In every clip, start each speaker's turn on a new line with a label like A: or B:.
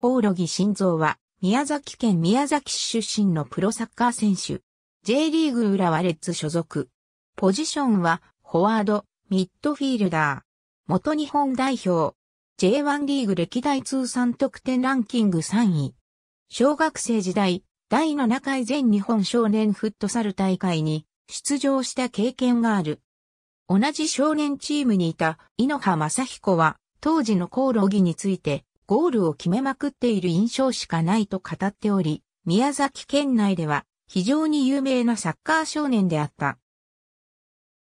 A: オロギ新造は、宮崎県宮崎市出身のプロサッカー選手。J リーグ浦和レッズ所属。ポジションは、フォワード、ミッドフィールダー。元日本代表。J1 リーグ歴代通算得点ランキング3位。小学生時代、第7回全日本少年フットサル大会に出場した経験がある。同じ少年チームにいた井ノ葉正彦は、当時のコオロギについて、ゴールを決めまくっている印象しかないと語っており、宮崎県内では非常に有名なサッカー少年であった。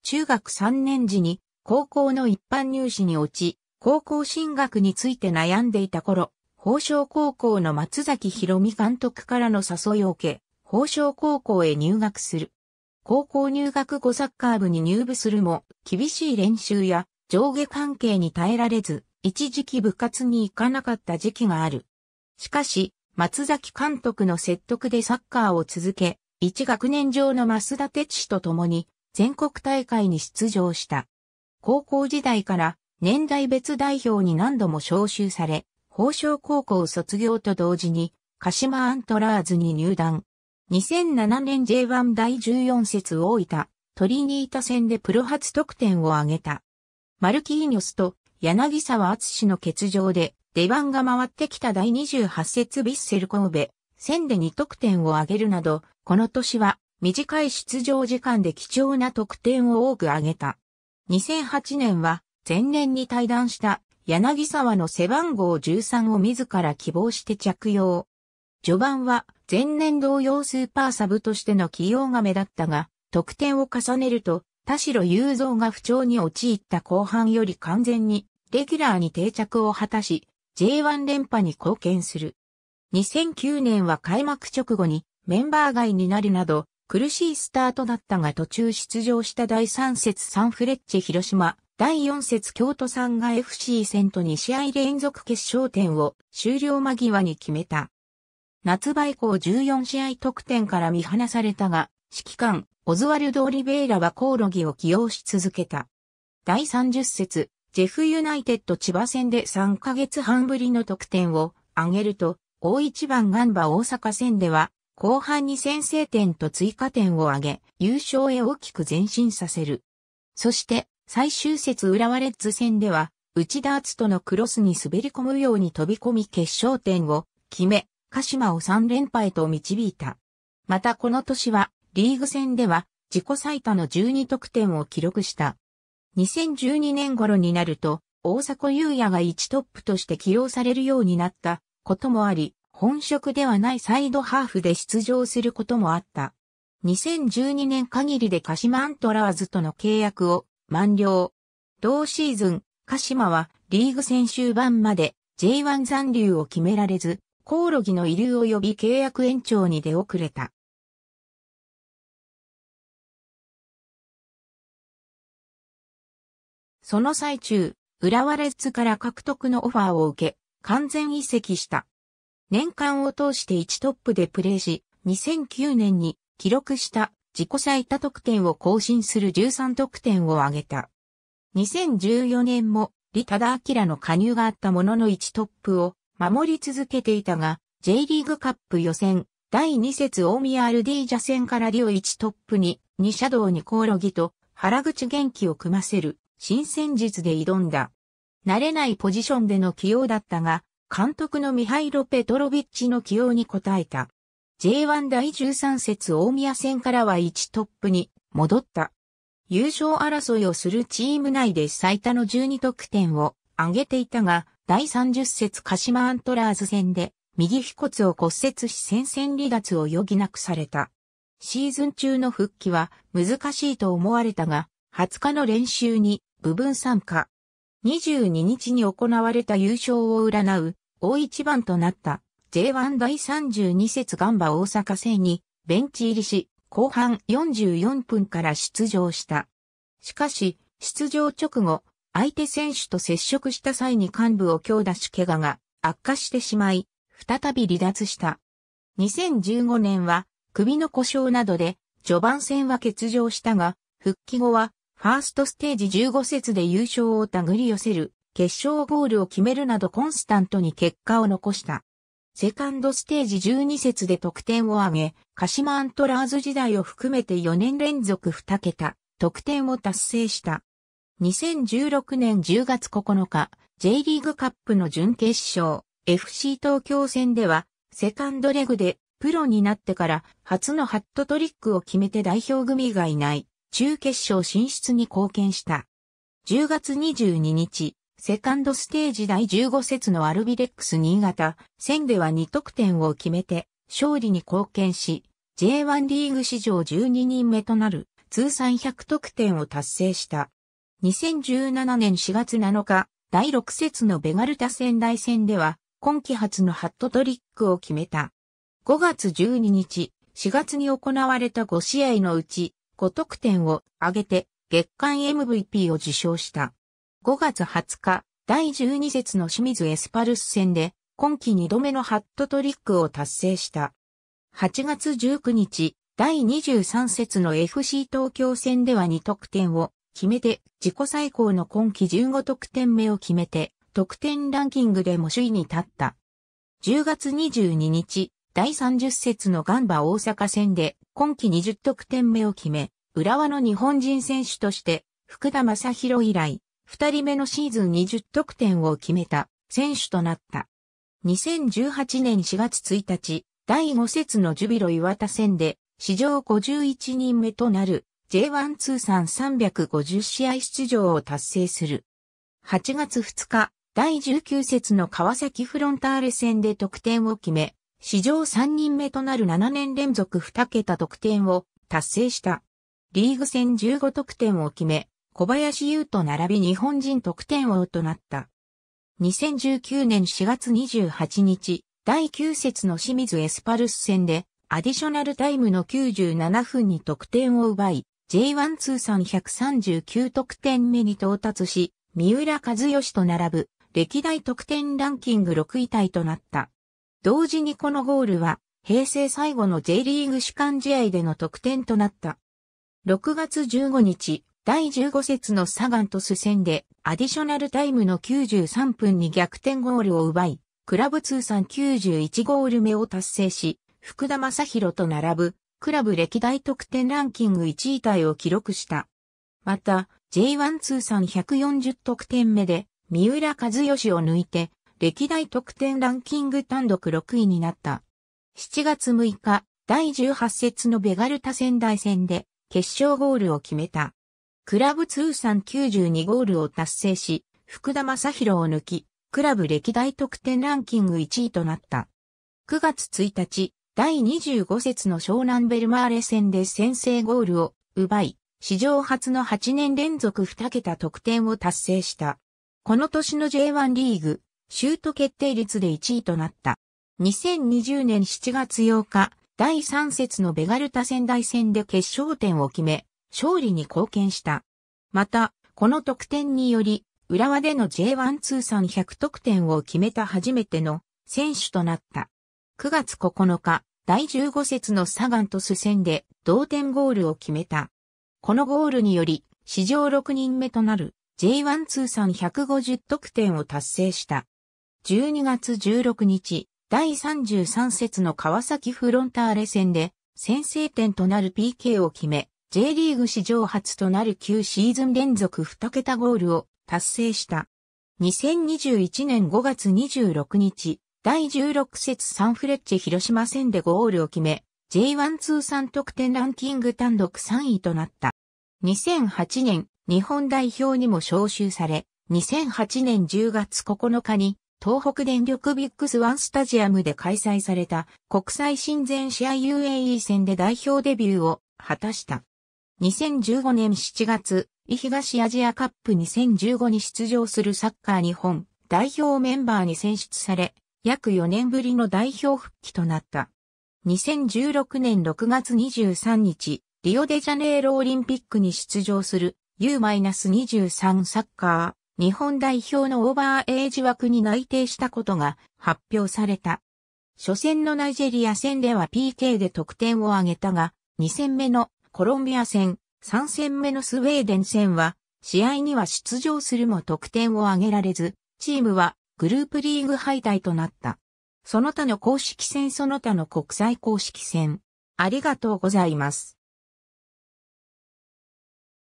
A: 中学3年時に高校の一般入試に落ち、高校進学について悩んでいた頃、宝生高校の松崎博美監督からの誘いを受け、宝生高校へ入学する。高校入学後サッカー部に入部するも、厳しい練習や上下関係に耐えられず、一時期部活に行かなかった時期がある。しかし、松崎監督の説得でサッカーを続け、一学年上の増田哲史と共に全国大会に出場した。高校時代から年代別代表に何度も招集され、法商高校卒業と同時に鹿島アントラーズに入団。2007年 J1 第14節大分、トリニータ戦でプロ初得点を挙げた。マルキーニョスと柳沢厚の欠場で出番が回ってきた第28節ビッセル神戸、戦で2得点を挙げるなど、この年は短い出場時間で貴重な得点を多く挙げた。2008年は前年に対談した柳沢の背番号13を自ら希望して着用。序盤は前年同様スーパーサブとしての起用が目立ったが、得点を重ねると、田代雄三が不調に陥った後半より完全にレギュラーに定着を果たし、J1 連覇に貢献する。2009年は開幕直後にメンバー外になるなど、苦しいスタートだったが途中出場した第3節サンフレッチェ広島、第4節京都産が FC 戦と2試合連続決勝点を終了間際に決めた。夏場以降14試合得点から見放されたが、指揮官、オズワルド・オリベイラはコオロギを起用し続けた。第30節、ジェフユナイテッド千葉戦で3ヶ月半ぶりの得点を挙げると、大一番ガンバ大阪戦では、後半に先制点と追加点を挙げ、優勝へ大きく前進させる。そして、最終節浦和レッズ戦では、内田篤人のクロスに滑り込むように飛び込み決勝点を決め、鹿島を3連覇へと導いた。またこの年は、リーグ戦では、自己最多の12得点を記録した。2012年頃になると、大迫優也が1トップとして起用されるようになったこともあり、本職ではないサイドハーフで出場することもあった。2012年限りで鹿島アントラーズとの契約を満了。同シーズン、鹿島はリーグ選手版まで J1 残留を決められず、コオロギの遺留及び契約延長に出遅れた。その最中、浦和レッズから獲得のオファーを受け、完全移籍した。年間を通して1トップでプレーし、2009年に記録した自己最多得点を更新する13得点を挙げた。2014年も、リタダ・アキラの加入があったものの1トップを守り続けていたが、J リーグカップ予選、第2節大宮 RD デジャ戦からリオ1トップに、2シャドウにコオロギと原口元気を組ませる新戦術で挑んだ。慣れないポジションでの起用だったが、監督のミハイロ・ペトロビッチの起用に応えた。J1 第13節大宮戦からは1トップに戻った。優勝争いをするチーム内で最多の12得点を挙げていたが、第30節鹿島アントラーズ戦で右飛骨を骨折し戦線離脱を余儀なくされた。シーズン中の復帰は難しいと思われたが、20日の練習に部分参加。22日に行われた優勝を占う、大一番となった J1 第32節ガンバ大阪戦にベンチ入りし、後半44分から出場した。しかし、出場直後、相手選手と接触した際に幹部を強打し怪我が悪化してしまい、再び離脱した。2015年は首の故障などで序盤戦は欠場したが、復帰後はファーストステージ15節で優勝を手繰り寄せる、決勝ゴールを決めるなどコンスタントに結果を残した。セカンドステージ12節で得点を挙げ、鹿島アントラーズ時代を含めて4年連続2桁、得点を達成した。2016年10月9日、J リーグカップの準決勝、FC 東京戦では、セカンドレグで、プロになってから初のハットトリックを決めて代表組がいない中決勝進出に貢献した。10月22日、セカンドステージ第15節のアルビレックス新潟戦では2得点を決めて勝利に貢献し、J1 リーグ史上12人目となる通算100得点を達成した。2017年4月7日、第6節のベガルタ仙台戦では、今季初のハットトリックを決めた。5月12日、4月に行われた5試合のうち、5得点を挙げて月間 MVP を受賞した。5月20日、第12節の清水エスパルス戦で今季2度目のハットトリックを達成した。8月19日、第23節の FC 東京戦では2得点を決めて自己最高の今季15得点目を決めて得点ランキングでも首位に立った。10月22日、第30節のガンバ大阪戦で今季20得点目を決め、浦和の日本人選手として、福田正宏以来、二人目のシーズン20得点を決めた選手となった。2018年4月1日、第5節のジュビロ岩田戦で、史上51人目となる J1 通算350試合出場を達成する。8月2日、第19節の川崎フロンターレ戦で得点を決め、史上3人目となる7年連続2桁得点を達成した。リーグ戦15得点を決め、小林優と並び日本人得点王となった。2019年4月28日、第9節の清水エスパルス戦で、アディショナルタイムの97分に得点を奪い、J1 通算139得点目に到達し、三浦和義と並ぶ歴代得点ランキング6位タイとなった。同時にこのゴールは、平成最後の J リーグ主観試合での得点となった。6月15日、第15節のサガントス戦で、アディショナルタイムの93分に逆転ゴールを奪い、クラブ通算91ゴール目を達成し、福田正宏と並ぶ、クラブ歴代得点ランキング1位タイを記録した。また、J1 通算140得点目で、三浦和義を抜いて、歴代得点ランキング単独6位になった。7月6日、第18節のベガルタ仙台戦で決勝ゴールを決めた。クラブ通算92ゴールを達成し、福田正宏を抜き、クラブ歴代得点ランキング1位となった。9月1日、第25節の湘南ベルマーレ戦で先制ゴールを奪い、史上初の8年連続2桁得点を達成した。この年の J1 リーグシュート決定率で1位となった。2020年7月8日、第3節のベガルタ仙台戦で決勝点を決め、勝利に貢献した。また、この得点により、浦和での J1 通算100得点を決めた初めての選手となった。9月9日、第15節のサガンとス戦で同点ゴールを決めた。このゴールにより、史上6人目となる J1 通算150得点を達成した。12月16日、第33節の川崎フロンターレ戦で、先制点となる PK を決め、J リーグ史上初となる9シーズン連続2桁ゴールを達成した。2021年5月26日、第16節サンフレッチェ広島戦でゴールを決め、J1 通算得点ランキング単独3位となった。2008年、日本代表にも招集され、2008年10月9日に東北電力ビッグスワンスタジアムで開催された国際親善試合 UAE 戦で代表デビューを果たした。2015年7月、東アジアカップ2015に出場するサッカー日本代表メンバーに選出され、約4年ぶりの代表復帰となった。2016年6月23日、リオデジャネイロオリンピックに出場する U-23 サッカ日本代表のオーバーエイジ枠に内定したことが発表された。初戦のナイジェリア戦では PK で得点を挙げたが、2戦目のコロンビア戦、3戦目のスウェーデン戦は、試合には出場するも得点を挙げられず、チームはグループリーグ敗退となった。その他の公式戦その他の国際公式戦。ありがとうございます。